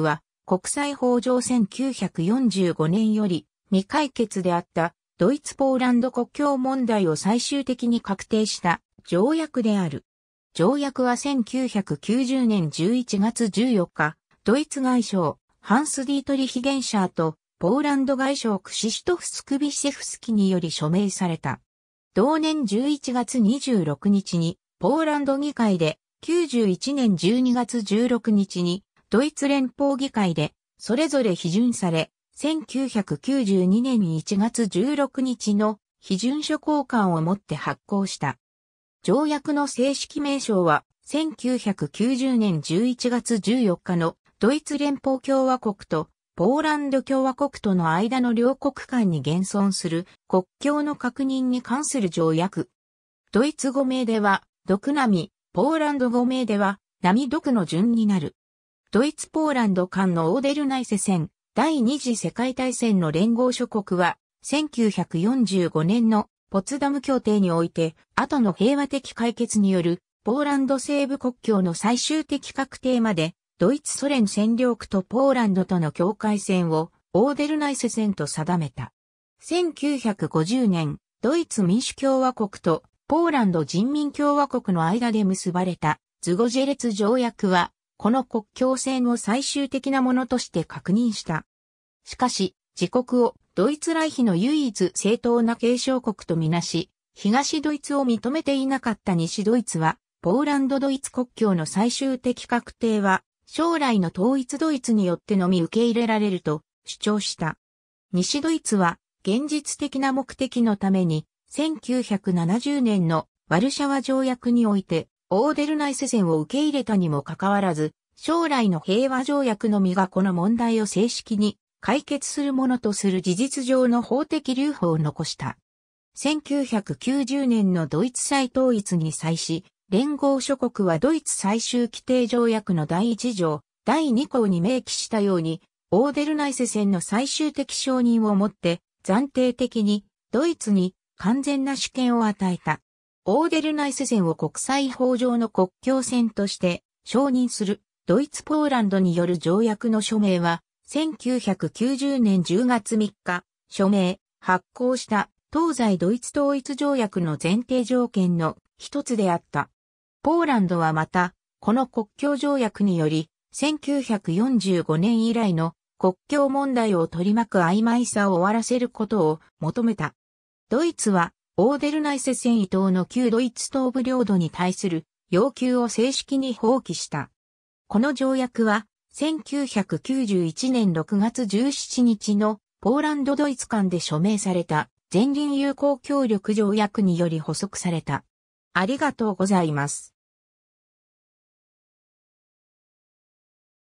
は、国際法上1945年より未解決であったドイツポーランド国境問題を最終的に確定した条約である。条約は1990年11月14日、ドイツ外相、ハンス・ディートリヒ・ゲンシャーと、ポーランド外相クシシュトフス・クビシェフスキにより署名された。同年11月26日に、ポーランド議会で、91年12月16日に、ドイツ連邦議会で、それぞれ批准され、1992年1月16日の批准書交換をもって発行した。条約の正式名称は、1990年11月14日のドイツ連邦共和国とポーランド共和国との間の両国間に現存する国境の確認に関する条約。ドイツ語名では、ドクナミ、ポーランド語名では、ナミドクの順になる。ドイツポーランド間のオーデルナイセ戦、第二次世界大戦の連合諸国は、1945年のポツダム協定において、後の平和的解決による、ポーランド西部国境の最終的確定まで、ドイツソ連占領区とポーランドとの境界線を、オーデルナイセ戦と定めた。1950年、ドイツ民主共和国とポーランド人民共和国の間で結ばれたズゴジェレツ条約はこの国境線を最終的なものとして確認した。しかし、自国をドイツ来妃の唯一正当な継承国とみなし、東ドイツを認めていなかった西ドイツは、ポーランドドイツ国境の最終的確定は、将来の統一ドイツによってのみ受け入れられると主張した。西ドイツは、現実的な目的のために、1970年のワルシャワ条約において、オーデルナイセ戦を受け入れたにもかかわらず、将来の平和条約のみがこの問題を正式に解決するものとする事実上の法的留保を残した。1990年のドイツ再統一に際し、連合諸国はドイツ最終規定条約の第1条、第2項に明記したように、オーデルナイセ戦の最終的承認をもって、暫定的にドイツに完全な主権を与えた。オーデルナイス戦を国際法上の国境線として承認するドイツ・ポーランドによる条約の署名は1990年10月3日、署名、発行した東西ドイツ統一条約の前提条件の一つであった。ポーランドはまた、この国境条約により、1945年以来の国境問題を取り巻く曖昧さを終わらせることを求めた。ドイツはオーデルナイセ戦伊東の旧ドイツ東部領土に対する要求を正式に放棄した。この条約は、1991年6月17日のポーランドドイツ間で署名された全輪友好協力条約により補足された。ありがとうございます。